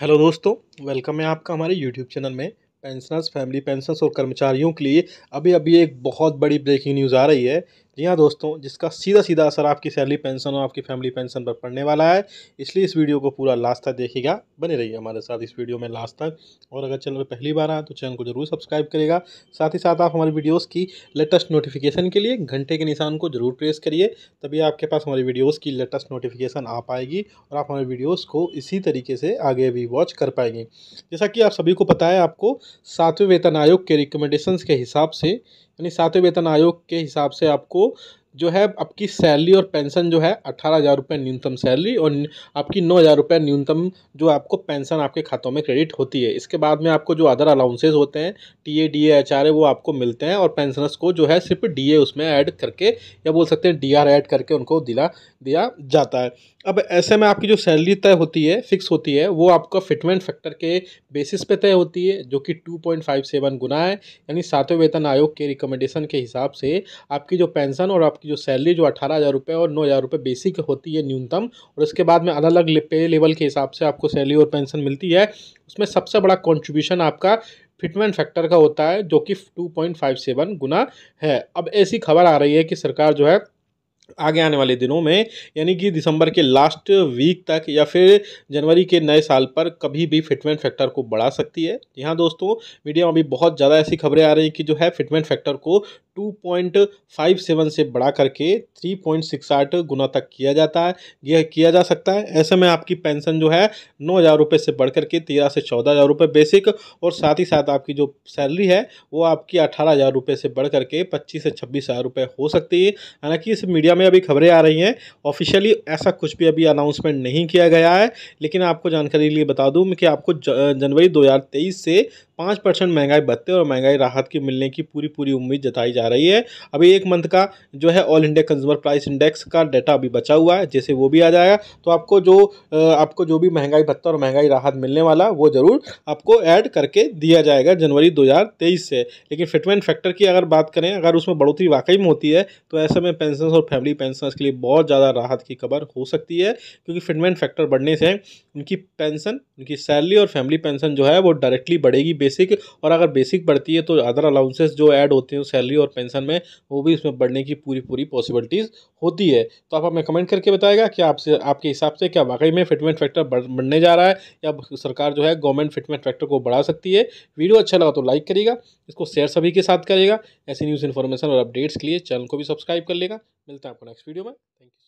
hello दोस्तों welcome है आपका हमारे यूट्यूब चैनल में पेंशनर्स फैमिली पेंशनर्स और कर्मचारियों के लिए अभी अभी एक बहुत बड़ी ब्रेकिंग न्यूज़ आ रही है जी हाँ दोस्तों जिसका सीधा सीधा असर आपकी सैलरी पेंशन और आपकी फैमिली पेंशन पर पड़ने वाला है इसलिए इस वीडियो को पूरा लास्ट तक देखिएगा बने रहिए हमारे साथ इस वीडियो में लास्ट तक और अगर चैनल पर पहली बार आए तो चैनल को जरूर सब्सक्राइब करेगा साथ ही साथ आप हमारी वीडियोज़ की लेटेस्ट नोटिफिकेशन के लिए घंटे के निशान को जरूर प्रेस करिए तभी आपके पास हमारी वीडियोज़ की लेटेस्ट नोटिफिकेशन आ पाएगी और आप हमारे वीडियोज़ को इसी तरीके से आगे भी वॉच कर पाएंगे जैसा कि आप सभी को पता है आपको सातवें वेतन आयोग के रिकमेंडेशन के हिसाब से यानी सातवें वेतन आयोग के हिसाब से आपको जो है आपकी सैलरी और पेंशन जो है अट्ठारह हज़ार रुपये न्यूनतम सैलरी और आपकी नौ हज़ार रुपये न्यूनतम जो आपको पेंशन आपके खातों में क्रेडिट होती है इसके बाद में आपको जो अदर अलाउंसेज होते हैं T A D H R A वो आपको मिलते हैं और पेंशनर्स को जो है सिर्फ डी ए उसमें ऐड करके या बोल सकते हैं डी आर ऐड करके उनको दिला दिया जाता है अब ऐसे में आपकी जो सैलरी तय होती है फिक्स होती है वो आपका फिटमेंट फैक्टर के बेसिस पे तय होती है जो कि 2.57 गुना है यानी सातवें वेतन आयोग के रिकमेंडेशन के हिसाब से आपकी जो पेंशन और आपकी जो सैलरी जो अठारह हज़ार रुपये और नौ हज़ार रुपये बेसिक होती है न्यूनतम और उसके बाद में अलग अलग पे लेवल के हिसाब से आपको सैलरी और पेंशन मिलती है उसमें सबसे बड़ा कॉन्ट्रीब्यूशन आपका फिटमेंट फैक्टर का होता है जो कि टू गुना है अब ऐसी खबर आ रही है कि सरकार जो है आगे आने वाले दिनों में यानी कि दिसंबर के लास्ट वीक तक या फिर जनवरी के नए साल पर कभी भी फिटमेंट फैक्टर को बढ़ा सकती है जी हाँ दोस्तों मीडिया में अभी बहुत ज़्यादा ऐसी खबरें आ रही हैं कि जो है फिटमेंट फैक्टर को टू पॉइंट फाइव सेवन से बढ़ा करके थ्री पॉइंट सिक्स आठ गुना तक किया जाता है यह किया जा सकता है ऐसे में आपकी पेंशन जो है नौ हज़ार रुपये से बढ़ करके तेरह से चौदह हज़ार रुपये बेसिक और साथ ही साथ आपकी जो सैलरी है वो आपकी अठारह हज़ार रुपये से बढ़ करके पच्चीस से छब्बीस हज़ार रुपये हो सकती है हालांकि इस मीडिया में अभी खबरें आ रही हैं ऑफिशियली ऐसा कुछ भी अभी अनाउंसमेंट नहीं किया गया है लेकिन आपको जानकारी लिए बता दूँ कि आपको जनवरी दो से पाँच परसेंट महंगाई भत्ते और महंगाई राहत के मिलने की पूरी पूरी उम्मीद जताई जा रही है अभी एक मंथ का जो है all India consumer price index का डाटा अभी बचा हुआ है जैसे वो भी आ जाएगा तो आपको जो आपको जो भी महंगाई भत्ता और महंगाई राहत मिलने वाला वो ज़रूर आपको ऐड करके दिया जाएगा जनवरी दो से लेकिन फिटमेंट फैक्टर की अगर बात करें अगर उसमें बढ़ोतरी वाकई में होती है तो ऐसे में पेंशन और फैमिली पेंशन के लिए बहुत ज़्यादा राहत की खबर हो सकती है क्योंकि फिटमेंट फैक्टर बढ़ने से उनकी पेंशन उनकी सैलरी और फैमिली पेंशन जो है वो डायरेक्टली बढ़ेगी बेसिक और अगर बेसिक बढ़ती है तो अदर अलाउंसेस जो ऐड होते हैं सैलरी और पेंशन में वो भी इसमें बढ़ने की पूरी पूरी पॉसिबिलिटीज़ होती है तो आप हमें कमेंट करके बताएगा कि आपसे आपके हिसाब से क्या वाकई में फिटमेंट फैक्टर बढ़ने जा रहा है या सरकार जो है गवर्नमेंट फिटमेंट फैक्टर को बढ़ा सकती है वीडियो अच्छा लगा तो लाइक करेगा इसको शेयर सभी के साथ करेगा ऐसी न्यूज़ इन्फॉर्मेशन और अपडेट्स के लिए चैनल को भी सब्सक्राइब कर लेगा मिलते हैं आपको नेक्स्ट वीडियो में थैंक यू